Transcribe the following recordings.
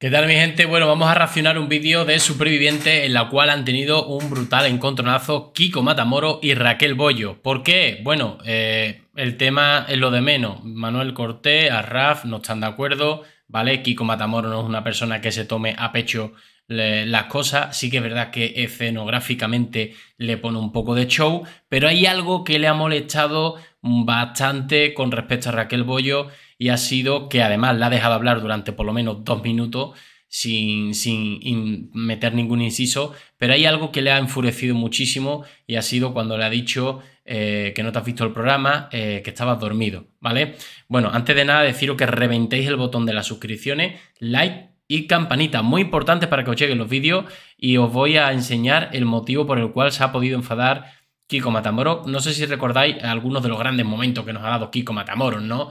¿Qué tal mi gente? Bueno, vamos a racionar un vídeo de supervivientes en la cual han tenido un brutal encontronazo Kiko Matamoro y Raquel Bollo. ¿Por qué? Bueno, eh, el tema es lo de menos. Manuel Cortés, Arraf no están de acuerdo, ¿vale? Kiko Matamoro no es una persona que se tome a pecho las cosas. Sí que es verdad que escenográficamente le pone un poco de show, pero hay algo que le ha molestado bastante con respecto a Raquel Bollo y ha sido que además la ha dejado hablar durante por lo menos dos minutos sin, sin meter ningún inciso, pero hay algo que le ha enfurecido muchísimo y ha sido cuando le ha dicho eh, que no te has visto el programa, eh, que estabas dormido, ¿vale? Bueno, antes de nada deciros que reventéis el botón de las suscripciones, like y campanita, muy importante para que os lleguen los vídeos y os voy a enseñar el motivo por el cual se ha podido enfadar Kiko Matamoros No sé si recordáis algunos de los grandes momentos que nos ha dado Kiko Matamoros, ¿no?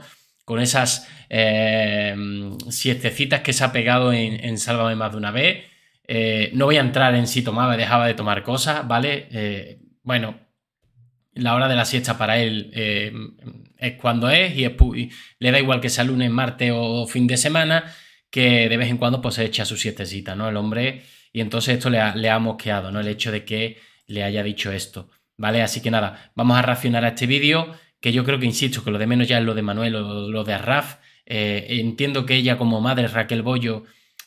con esas em, siestecitas que se ha pegado en, en más de una vez. Eh, no voy a entrar en si tomaba, dejaba de tomar cosas, ¿vale? Eh, bueno, la hora de la siesta para él em, es cuando es y, le da igual que sea lunes, martes o fin de semana, que de vez en cuando pues se echa su siestecita, ¿no? El hombre, y entonces esto le ha, le ha mosqueado, ¿no? El hecho de que le haya dicho esto, ¿vale? Así que nada, vamos a reaccionar a este vídeo que yo creo que, insisto, que lo de menos ya es lo de Manuel o lo de Arraf. Eh, entiendo que ella como madre, Raquel Bollo,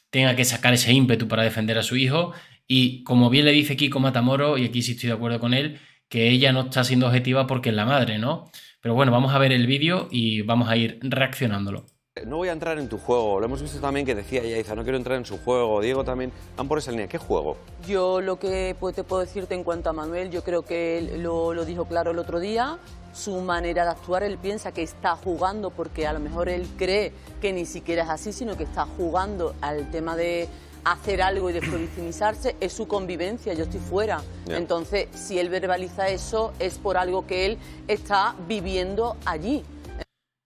tenga que sacar ese ímpetu para defender a su hijo. Y como bien le dice Kiko Matamoro, y aquí sí estoy de acuerdo con él, que ella no está siendo objetiva porque es la madre, ¿no? Pero bueno, vamos a ver el vídeo y vamos a ir reaccionándolo. Eh, no voy a entrar en tu juego. Lo hemos visto también que decía Yaiza, no quiero entrar en su juego. Diego también. Van por esa línea. ¿Qué juego? Yo lo que pues, te puedo decirte en cuanto a Manuel, yo creo que lo, dijo claro el otro día. Su manera de actuar, él piensa que está jugando porque a lo mejor él cree que ni siquiera es así, sino que está jugando al tema de hacer algo y de victimizarse es su convivencia, yo estoy fuera. Entonces, si él verbaliza eso, es por algo que él está viviendo allí.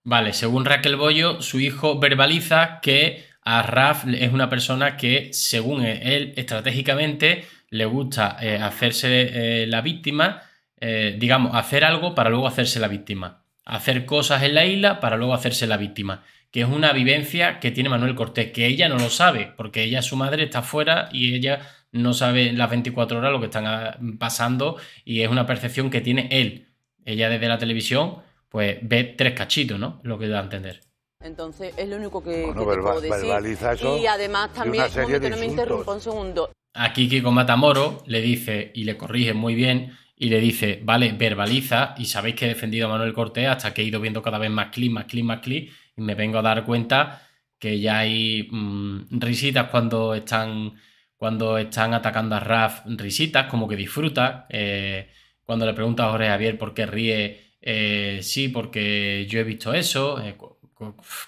Vale, según Raquel Bollo, su hijo verbaliza que a Raf es una persona que, según él, estratégicamente le gusta eh, hacerse eh, la víctima, eh, digamos, hacer algo para luego hacerse la víctima. Hacer cosas en la isla para luego hacerse la víctima. Que es una vivencia que tiene Manuel Cortés, que ella no lo sabe, porque ella, su madre, está fuera y ella no sabe las 24 horas lo que están ah, pasando y es una percepción que tiene él. Ella desde la televisión pues ve tres cachitos, ¿no? Lo que da a entender. Entonces, es lo único que, puedo decir. y además también, no me un segundo. Aquí Kiko Matamoro le dice, y le corrige muy bien, y le dice, vale, verbaliza, y sabéis que he defendido a Manuel Cortés hasta que he ido viendo cada vez más clic, más clic, más clic, y me vengo a dar cuenta que ya hay mm, risitas cuando están, cuando están atacando a Raf, risitas, como que disfruta. Eh, cuando le pregunta a Jorge Javier por qué ríe, eh, sí, porque yo he visto eso, eh,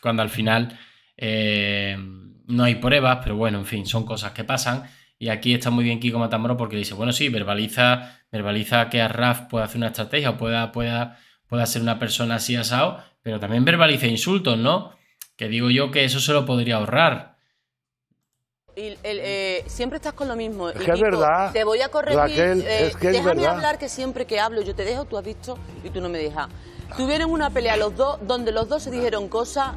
cuando al final eh, no hay pruebas, pero bueno, en fin, son cosas que pasan. Y aquí está muy bien Kiko Matamoro porque dice, bueno, sí, verbaliza, verbaliza que Raf pueda hacer una estrategia, pueda, pueda, pueda ser una persona así asado, pero también verbaliza insultos, ¿no? Que digo yo que eso se lo podría ahorrar. Eh, siempre estás con lo mismo. Es que es verdad. Te voy a corregir. Eh, déjame hablar que siempre que hablo yo te dejo, tú has visto y tú no me dejas. Tuvieron una pelea los dos donde los dos se dijeron cosas.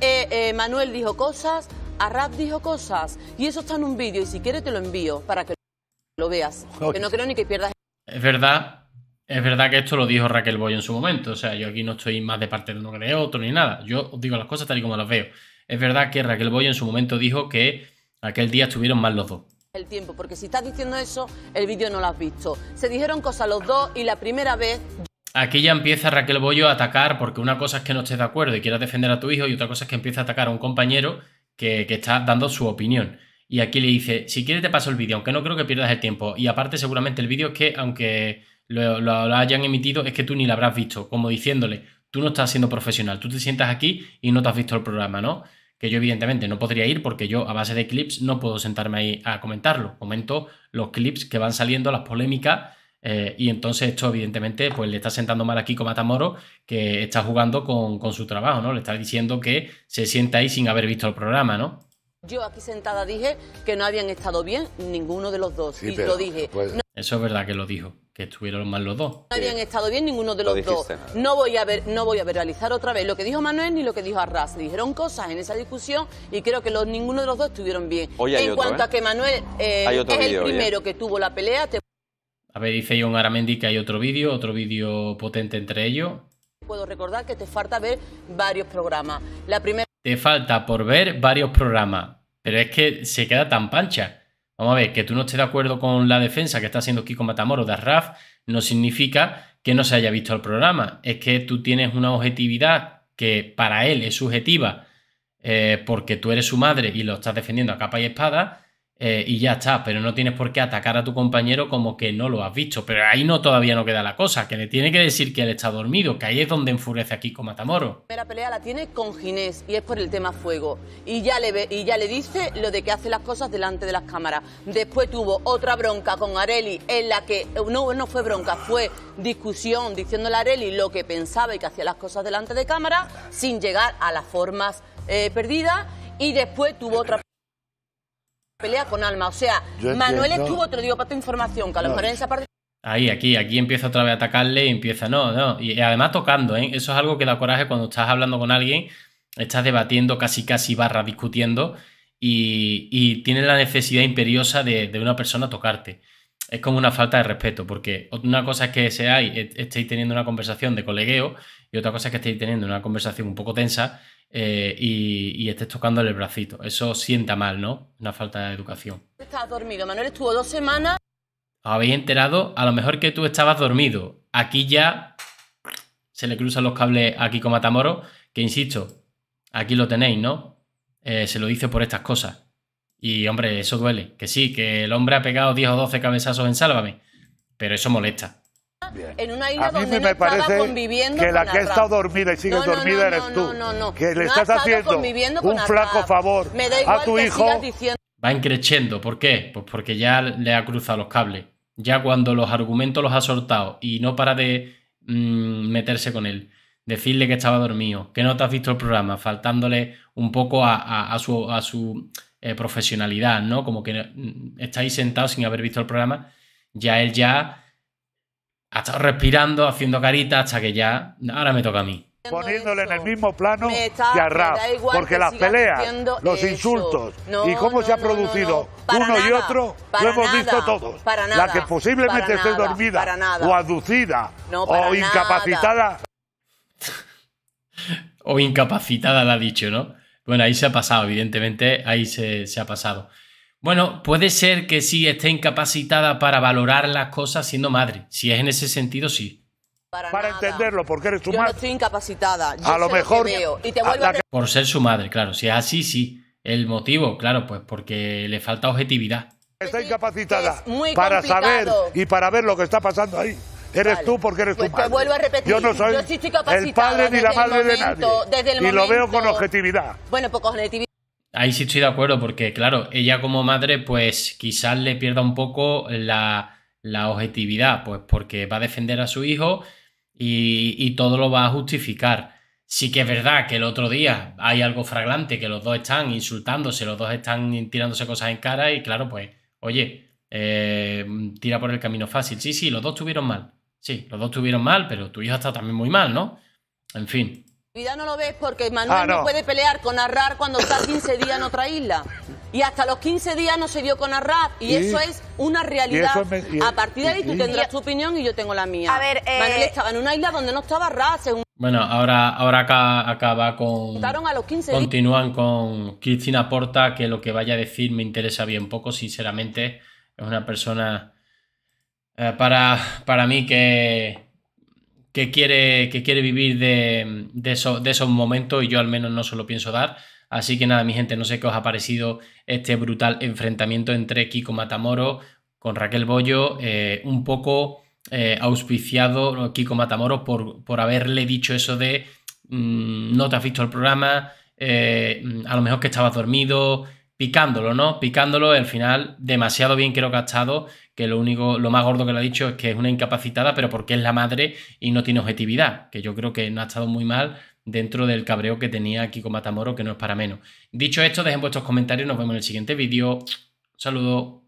Eh, Manuel dijo cosas, Arrap dijo cosas. Y eso está en un vídeo y si quieres te lo envío para que lo veas. Que no creo ni que pierdas. Es verdad. Es verdad que esto lo dijo Raquel Boy en su momento. O sea, yo aquí no estoy más de parte de uno que de otro ni nada. Yo digo las cosas tal y como las veo. Es verdad que Raquel Boy en su momento dijo que Aquel día estuvieron mal los dos el tiempo, porque si estás diciendo eso, el vídeo no lo has visto. Se dijeron cosas los dos y la primera vez... Aquí ya empieza Raquel Bollo a atacar porque una cosa es que no estés de acuerdo y quieras defender a tu hijo y otra cosa es que empieza a atacar a un compañero que, está dando su opinión. Y aquí le dice, si quieres te paso el vídeo, aunque no creo que pierdas el tiempo. Y aparte seguramente el vídeo es que, aunque lo, lo hayan emitido, es que tú ni lo habrás visto. Como diciéndole, tú no estás siendo profesional, tú te sientas aquí y no te has visto el programa, ¿no? que yo evidentemente no podría ir porque yo a base de clips no puedo sentarme ahí a comentarlo. Comento los clips que van saliendo, las polémicas, eh, y entonces esto evidentemente pues le está sentando mal aquí con Matamoro que está jugando con, su trabajo, ¿no? Le está diciendo que se sienta ahí sin haber visto el programa, ¿no? Yo aquí sentada dije que no habían estado bien ninguno de los dos. y lo dije. Pues, eso es verdad que lo dijo, que estuvieron mal los dos. No habían estado bien ninguno de los dos. No voy a ver, no voy a realizar otra vez lo que dijo Manuel ni lo que dijo Arras. Dijeron cosas en esa discusión y creo que los, ninguno de los dos estuvieron bien. en cuanto ¿eh? a que Manuel eh, es el primero que tuvo la pelea. Te... A ver, dice John Aramendi que hay otro vídeo, otro vídeo potente entre ellos. Puedo recordar que te falta ver varios programas. La primera. Te falta por ver varios programas, pero es que se queda tan pancha. Vamos a ver, que tú no estés de acuerdo con la defensa que está haciendo Kiko Matamoros de Arraf no significa que no se haya visto el programa. Es que tú tienes una objetividad que para él es subjetiva eh, porque tú eres su madre y lo estás defendiendo a capa y espada eh, y ya está, pero no tienes por qué atacar a tu compañero como que no lo has visto. Pero ahí no todavía no queda la cosa, que le tiene que decir que él está dormido, que ahí es donde enfurece aquí con Matamoro. La primera pelea la tiene con Ginés y es por el tema fuego. Y ya, le y ya le dice lo de que hace las cosas delante de las cámaras. Después tuvo otra bronca con Areli, en la que no, no fue bronca, fue discusión diciéndole a Areli lo que pensaba y que hacía las cosas delante de cámara, sin llegar a las formas eh, perdidas y después tuvo otra pelea con alma. O sea, Manuel estuvo, te lo digo para tu información, que a lo mejor en esa parte. Ahí, aquí, aquí empieza otra vez a atacarle y empieza, no, no. Y además tocando, ¿eh? Eso es algo que da coraje cuando estás hablando con alguien, estás debatiendo, casi, casi barra discutiendo, y, tienes la necesidad imperiosa de una persona tocarte es como una falta de respeto, porque una cosa es que seáis, estéis teniendo una conversación de colegueo y otra cosa es que estéis teniendo una conversación un poco tensa eh, y, estés tocándole el bracito. Eso sienta mal, ¿no? Una falta de educación. Estás dormido, Manuel estuvo dos semanas. ¿Os habéis enterado? A lo mejor que tú estabas dormido. Aquí ya se le cruzan los cables aquí con Matamoro, que insisto, aquí lo tenéis, ¿no? Eh, se lo dice por estas cosas. Y hombre, eso duele. Que sí, que el hombre ha pegado 10 o 12 cabezazos en Sálvame, pero eso molesta. En una isla donde me parece conviviendo que la que ha estado dormida y sigue dormida no, eres tú. Que le estás haciendo un flaco favor a tu hijo. Va increchendo ¿Por qué? Pues porque ya le ha cruzado los cables. Ya cuando los argumentos los ha soltado y no para de mm, meterse con él. Decirle que estaba dormido, que no te has visto el programa, faltándole un poco a su, a su eh, profesionalidad, ¿no? Como que mm, estáis sentados sin haber visto el programa, ya él ya ha estado respirando, haciendo caritas hasta que ya, ahora me toca a mí. Poniéndole en el mismo plano que a Rap, porque las peleas, los insultos y cómo se ha producido uno y otro, lo hemos visto todos. la que posiblemente esté dormida o aducida o incapacitada. o incapacitada, la ha dicho, ¿no? Bueno, ahí se ha pasado, evidentemente, ahí se, ha pasado. Bueno, puede ser que sí esté incapacitada para valorar las cosas siendo madre. Si es en ese sentido, sí. Para, entenderlo, porque eres tu yo No estoy incapacitada. a lo mejor. Por ser su madre, claro. Si es así, sí. El motivo, claro, pues porque le falta objetividad. Está pues incapacitada para saber y para ver lo que está pasando ahí. Eres tú porque eres tu pues Yo no soy el padre ni la madre de nadie. y lo veo con objetividad. Bueno, pues con objetividad. Ahí sí estoy de acuerdo, porque claro, ella como madre, pues quizás le pierda un poco la, objetividad, pues porque va a defender a su hijo y, todo lo va a justificar. Sí que es verdad que el otro día hay algo fragrante, que los dos están insultándose, los dos están tirándose cosas en cara y claro, pues, oye, eh, tira por el camino fácil. Sí, sí, los dos tuvieron mal, Sí, los dos estuvieron mal, pero tu hija está también muy mal, ¿no? En fin. Vida no lo ves porque Manuel ah, no. puede pelear con Arrar cuando está 15 días en otra isla. Y hasta los 15 días no se dio con Arrar. Y, eso es una realidad. a partir de ahí tú tendrás tu opinión y yo tengo la mía. A ver, eh, Manuel estaba en una isla donde no estaba Arrar, según... Bueno, ahora, ahora acá, acaba con... A Continúan con Cristina Porta, que lo que vaya a decir me interesa bien poco, sinceramente. Es una persona eh, para, mí que, quiere, que quiere vivir de, de esos momentos y yo al menos no se lo pienso dar. Así que nada, mi gente, no sé qué os ha parecido este brutal enfrentamiento entre Kiko Matamoro con Raquel Bollo, eh, un poco eh, auspiciado Kiko Matamoro por, haberle dicho eso de mm, no te has visto el programa, mm, a lo mejor que estabas dormido, picándolo, ¿no? Picándolo, al final, demasiado bien creo que ha estado, que lo único, lo más gordo que le ha dicho es que es una incapacitada, pero porque es la madre y no tiene objetividad, que yo creo que no ha estado muy mal dentro del cabreo que tenía aquí con Matamoro, que no es para menos. Dicho esto, dejen vuestros comentarios, nos vemos en el siguiente vídeo. saludo.